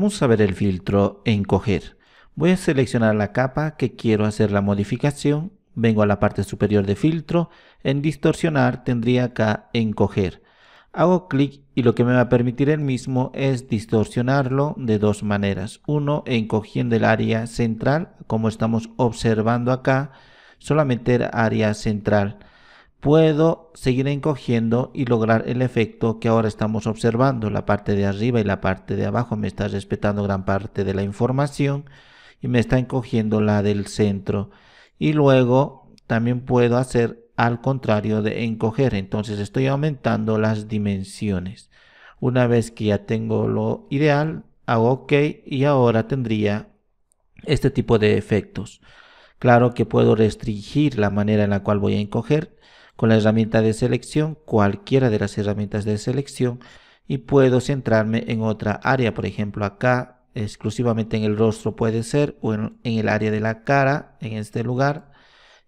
Vamos a ver el filtro Encoger. Voy a seleccionar la capa que quiero hacer la modificación. Vengo a la parte superior de filtro. En distorsionar tendría acá encoger. Hago clic y lo que me va a permitir el mismo es distorsionarlo de dos maneras. Uno, encogiendo el área central, como estamos observando acá, solamente el área central puedo seguir encogiendo y lograr el efecto que ahora estamos observando. La parte de arriba y la parte de abajo me está respetando gran parte de la información y me está encogiendo la del centro. Y luego también puedo hacer al contrario de encoger. Entonces estoy aumentando las dimensiones. Una vez que ya tengo lo ideal, hago OK y ahora tendría este tipo de efectos. Claro que puedo restringir la manera en la cual voy a encoger con la herramienta de selección, cualquiera de las herramientas de selección, y puedo centrarme en otra área, por ejemplo acá, exclusivamente en el rostro puede ser, o en, el área de la cara, en este lugar.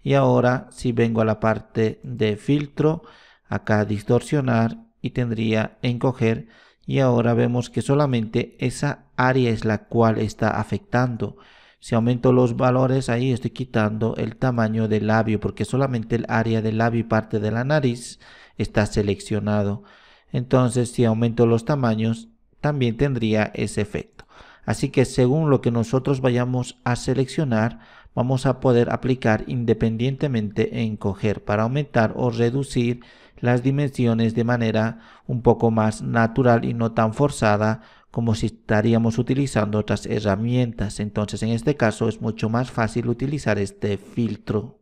Y ahora, si vengo a la parte de filtro, acá distorsionar, y tendría encoger, y ahora vemos que solamente esa área es la cual está afectando. Si aumento los valores ahí estoy quitando el tamaño del labio porque solamente el área del labio y parte de la nariz está seleccionado. Entonces si aumento los tamaños también tendría ese efecto. Así que según lo que nosotros vayamos a seleccionar vamos a poder aplicar independientemente en coger para aumentar o reducir las dimensiones de manera un poco más natural y no tan forzada como si estaríamos utilizando otras herramientas. Entonces en este caso es mucho más fácil utilizar este filtro.